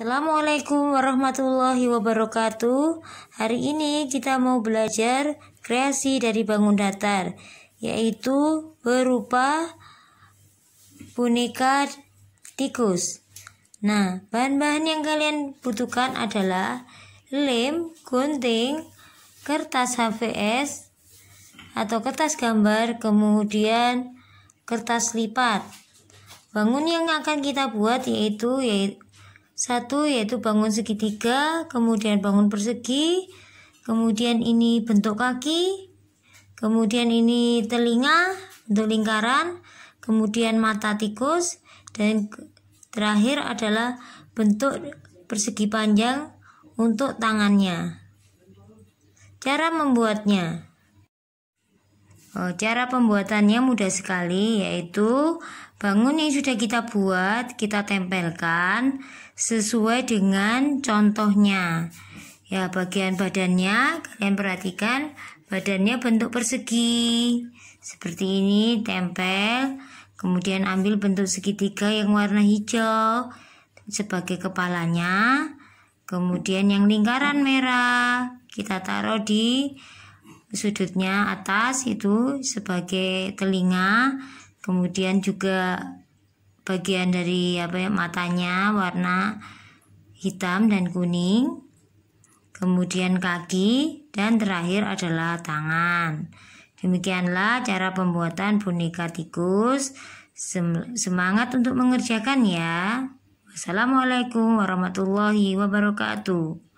Assalamualaikum warahmatullahi wabarakatuh. Hari ini kita mau belajar kreasi dari bangun datar, yaitu berupa boneka tikus. Nah, bahan-bahan yang kalian butuhkan adalah lem, gunting, kertas HVS atau kertas gambar, kemudian kertas lipat. Bangun yang akan kita buat yaitu satu yaitu bangun segitiga, kemudian bangun persegi, kemudian ini bentuk kaki, kemudian ini telinga, bentuk lingkaran, kemudian mata tikus, dan terakhir adalah bentuk persegi panjang untuk tangannya. Cara membuatnya. Oh, cara pembuatannya mudah sekali, yaitu bangun yang sudah kita buat, kita tempelkan sesuai dengan contohnya. Ya, bagian badannya kalian perhatikan, badannya bentuk persegi seperti ini, tempel, kemudian ambil bentuk segitiga yang warna hijau sebagai kepalanya, kemudian yang lingkaran merah kita taruh di sudutnya atas itu sebagai telinga kemudian juga bagian dari apa ya matanya warna hitam dan kuning kemudian kaki dan terakhir adalah tangan demikianlah cara pembuatan boneka tikus semangat untuk mengerjakan ya wassalamualaikum warahmatullahi wabarakatuh